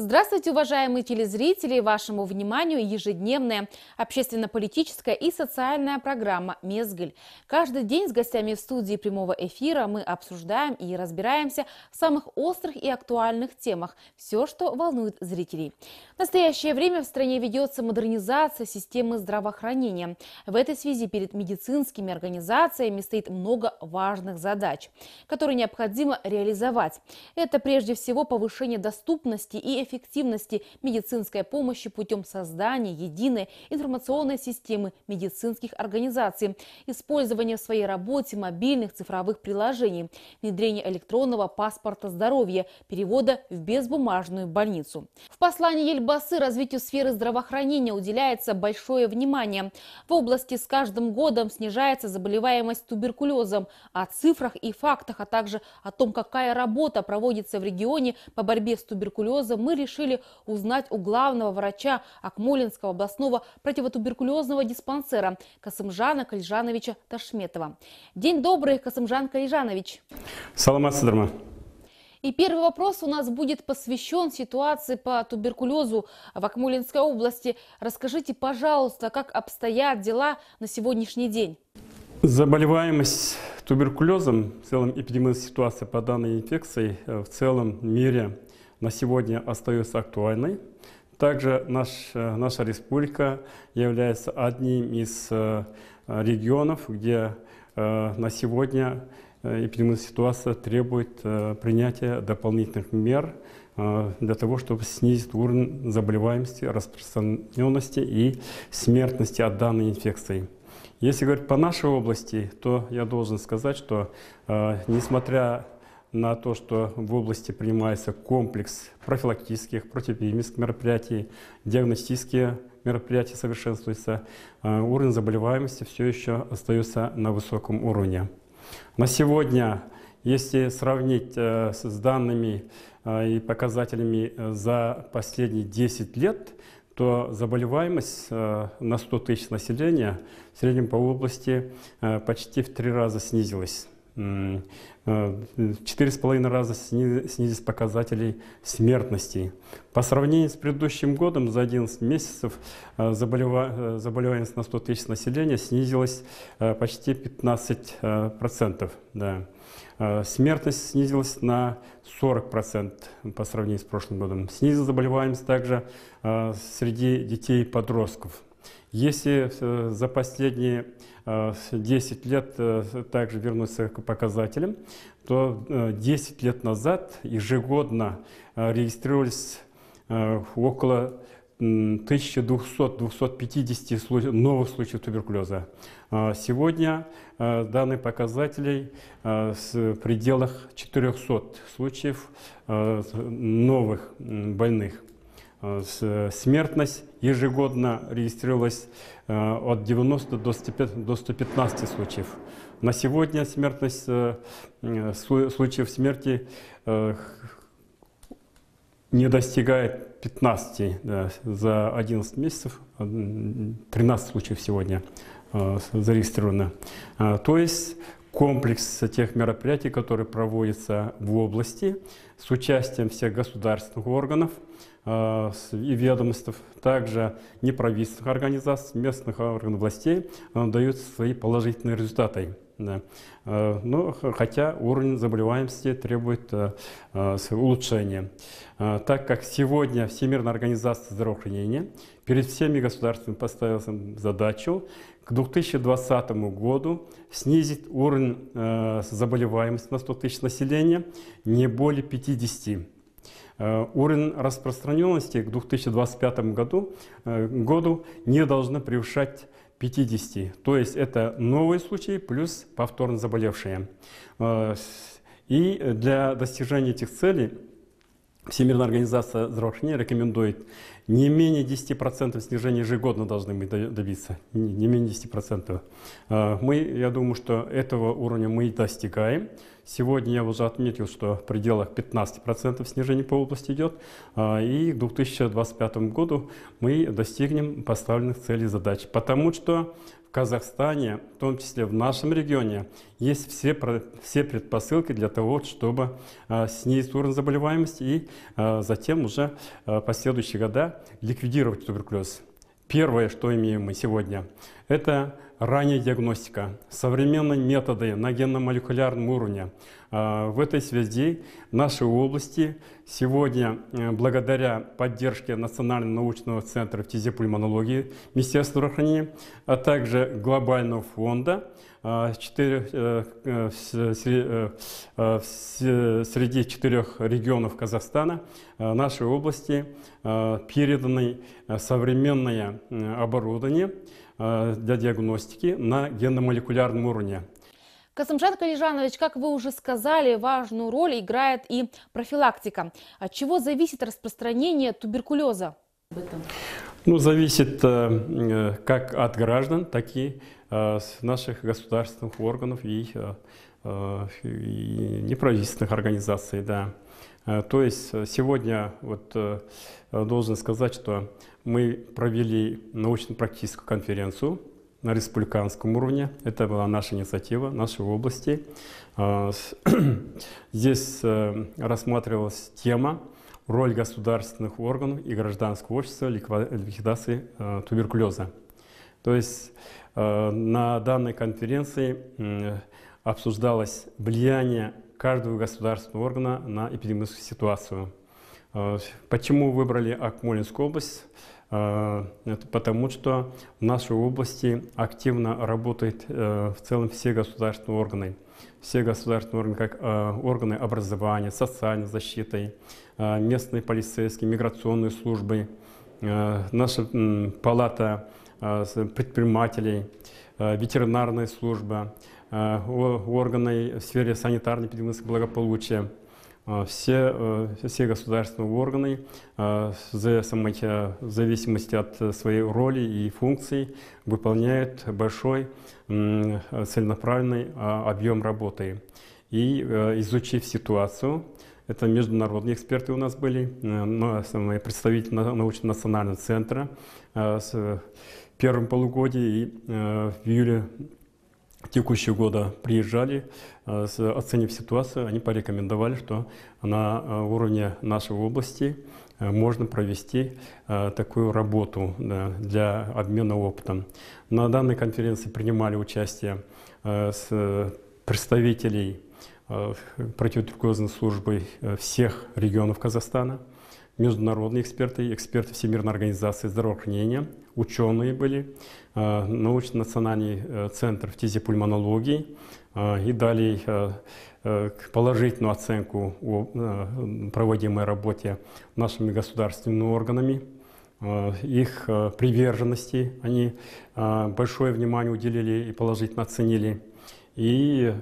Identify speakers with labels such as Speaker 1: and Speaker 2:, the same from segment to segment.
Speaker 1: Здравствуйте, уважаемые телезрители! Вашему вниманию ежедневная общественно-политическая и социальная программа «Мезгыль». Каждый день с гостями в студии прямого эфира мы обсуждаем и разбираемся в самых острых и актуальных темах, все, что волнует зрителей. В настоящее время в стране ведется модернизация системы здравоохранения. В этой связи перед медицинскими организациями стоит много важных задач, которые необходимо реализовать. Это прежде всего повышение доступности и эффективности эффективности медицинской помощи путем создания единой информационной системы медицинских организаций, использования в своей работе мобильных цифровых приложений, внедрения электронного паспорта здоровья, перевода в безбумажную больницу. В послании Ельбасы развитию сферы здравоохранения уделяется большое внимание. В области с каждым годом снижается заболеваемость туберкулезом. О цифрах и фактах, а также о том, какая работа проводится в регионе по борьбе с туберкулезом, мы решили узнать у главного врача Акмолинского областного противотуберкулезного диспансера Касымжана Кальжановича Ташметова. День добрый, Касымжан Кальжанович.
Speaker 2: Саламат Садрама.
Speaker 1: И первый вопрос у нас будет посвящен ситуации по туберкулезу в Акмолинской области. Расскажите, пожалуйста, как обстоят дела на сегодняшний день?
Speaker 2: Заболеваемость туберкулезом, в целом эпидемиологическая ситуация по данной инфекции э, в целом мире на сегодня остается актуальной. Также наш, э, наша республика является одним из э, регионов, где э, на сегодня эпидемиологическая ситуация требует принятия дополнительных мер для того, чтобы снизить уровень заболеваемости, распространенности и смертности от данной инфекции. Если говорить по нашей области, то я должен сказать, что несмотря на то, что в области принимается комплекс профилактических, противоэпидемических мероприятий, диагностические мероприятия совершенствуются, а, уровень заболеваемости все еще остается на высоком уровне. На сегодня, если сравнить э, с данными а, и показателями э, за последние 10 лет, то заболеваемость э, на 100 тысяч населения в среднем по области почти в три раза снизилась. Э, четыре с половиной раза снизились показатели смертности. По сравнению с предыдущим годом за 11 месяцев э, э, заболеваемость на 100 тысяч населения снизилась почти 15%. Да. Смертность снизилась на 40% по сравнению с прошлым годом. Снизилась заболеваемость также среди детей и подростков. Если за последние 10 э, лет э, также вернуться к показателям, то 10 э, лет назад ежегодно регистрировались около 1200-250 новых случаев туберкулеза. Сегодня данные показатели в пределах 400 случаев новых больных. Э, смертность ежегодно регистрировалась э, от 90 до 115 случаев. На сегодня смертность э, случаев смерти не достигает 15 да, за 11 месяцев, 13 случаев сегодня зарегистрировано. То есть комплекс тех мероприятий, которые проводятся в области с участием всех государственных органов – Э, и ведомств, также неправительственных организаций, местных органов властей э, дают свои положительные результаты. Э, Но ну, хотя уровень заболеваемости требует улучшения. Так как сегодня Всемирная организация здравоохранения перед всеми государствами поставила задачу к 2020 году снизить уровень заболеваемости на 100 тысяч населения не более 50 Э, уровень распространенности к 2025 году, э, году не должно превышать 50. То есть это новые случаи плюс повторно заболевшие. Э, и для достижения этих целей Всемирная организация здравоохранения рекомендует не менее 10% снижения ежегодно должны мы добиться, не менее 10%. А, мы, я думаю, что этого уровня мы и достигаем. Сегодня я уже отметил, что в пределах 15% снижения по области идет, а, и к 2025 году мы достигнем поставленных целей и задач, потому что в Казахстане, в том числе в нашем регионе, есть все, все предпосылки для того, чтобы а, снизить уровень заболеваемости и затем уже в последующие года ликвидировать туберкулез. Первое, что имеем мы сегодня, это ранняя диагностика, современные методы на генно-молекулярном уровне. А, в этой связи нашей области сегодня, э, благодаря поддержке Национального научного центра в фтизиопульмонологии Министерства здравоохранения, а также Глобального фонда, 4, а, э, э, среди четырех регионов Казахстана нашей области переданы современное оборудование, Э, для диагностики на генно уровне.
Speaker 1: Касымжан Калижанович, как вы уже сказали, важную роль играет и профилактика. От чего зависит распространение туберкулеза?
Speaker 2: Ну, зависит э, э, как от граждан, так и с наших государственных органов и неправительственных организаций, да. Э, то есть э, сегодня вот э, должен сказать, что мы провели научно-практическую конференцию на республиканском уровне. Это была наша инициатива нашей области. Здесь рассматривалась тема «Роль государственных органов и гражданского общества ликвидации туберкулеза». То есть на данной конференции обсуждалось влияние каждого государственного органа на эпидемическую ситуацию. Э, почему выбрали Акмолинскую область? Э, это потому что в нашей области активно работают э, в целом все государственные органы. Все государственные органы, как органы образования, социальной защиты, местные полицейские, миграционные службы, наша палата предпринимателей, ветеринарная служба, Э, органы в сфере санитарно-эпидемиологического благополучия, э, все, э, все государственные органы в зависимости от своей роли и функций выполняют большой целенаправленный а, объем работы. И изучив ситуацию, это международные эксперты у нас были, представители научно-национального центра в первом полугодии и в июле текущего года приезжали, э, оценив ситуацию, они порекомендовали, что на э, уровне нашей области э, можно провести такую работу для обмена опытом. На данной конференции принимали участие с представителей противотуркозной службы всех регионов Казахстана – международные эксперты, эксперты Всемирной организации здравоохранения, ученые были, э, научно-национальный э, центр фтизиопульмонологии э, и дали положительную оценку о проводимой работе нашими государственными органами, их приверженности. Они большое внимание уделили и положительно оценили и,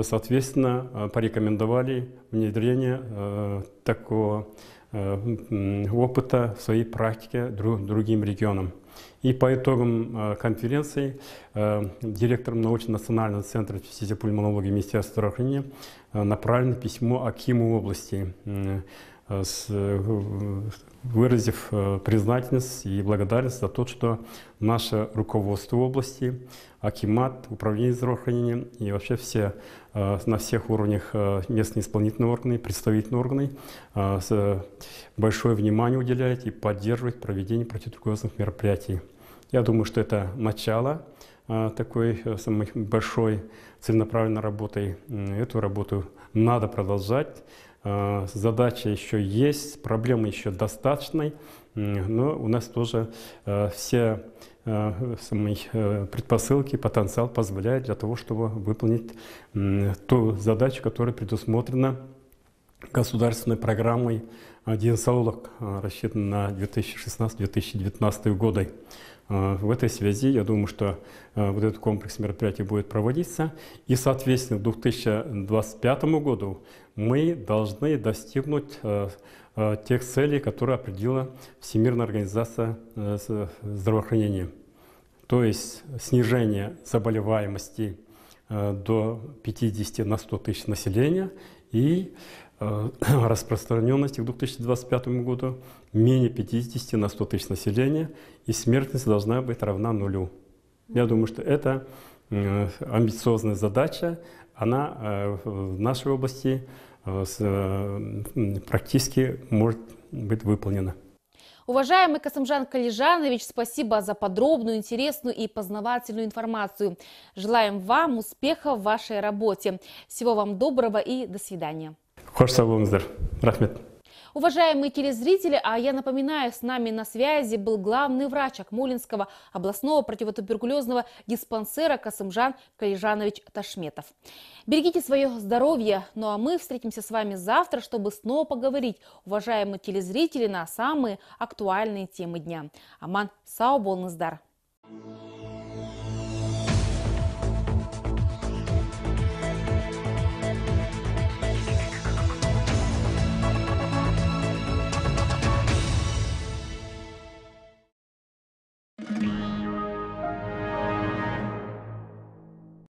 Speaker 2: соответственно, порекомендовали внедрение такого Э, опыта своей практики друг, другим регионам. И по итогам э, конференции э, директором научно-национального центра пульмонологии Министерства здравоохранения направлено письмо Акиму области Э, э, выразив э, признательность и благодарность за то, что наше руководство области, Акимат, Управление здравоохранения и вообще все на всех уровнях местные исполнительные органы, представительные органы большое внимание уделяет и поддерживает проведение противотуркозных мероприятий. Я думаю, что это начало такой самой большой целенаправленной работы. Эту работу надо продолжать. Э, задача еще есть, проблемы еще достаточной, но у нас тоже э, все э, самые предпосылки, потенциал позволяет для того, чтобы выполнить ту задачу, которая предусмотрена государственной программой э, «Диенсаулог», э, рассчитанной на 2016-2019 годы. Э, в этой связи, я думаю, что вот этот комплекс мероприятий будет проводиться. И, соответственно, к 2025 году мы должны достигнуть тех целей, которые определила Всемирная организация здравоохранения. То есть снижение заболеваемости до 50 на 100 тысяч населения и Э, распространенности к 2025 году менее 50 на 100 тысяч населения, и смертность должна быть равна нулю. Я думаю, что это э, амбициозная задача, она э, в нашей области практически может быть выполнена.
Speaker 1: Уважаемый Касымжан Калижанович, спасибо за подробную, интересную и познавательную информацию. Желаем вам успехов в вашей работе. Всего вам доброго и до свидания.
Speaker 2: Хош сау Рахмет.
Speaker 1: Уважаемые телезрители, а я напоминаю, с нами на связи был главный врач Акмолинского областного противотуберкулезного диспансера Касымжан Калижанович Ташметов. Берегите свое здоровье, ну а мы встретимся с вами завтра, чтобы снова поговорить, уважаемые телезрители, на самые актуальные темы дня. Аман Сауболныздар. Thank you.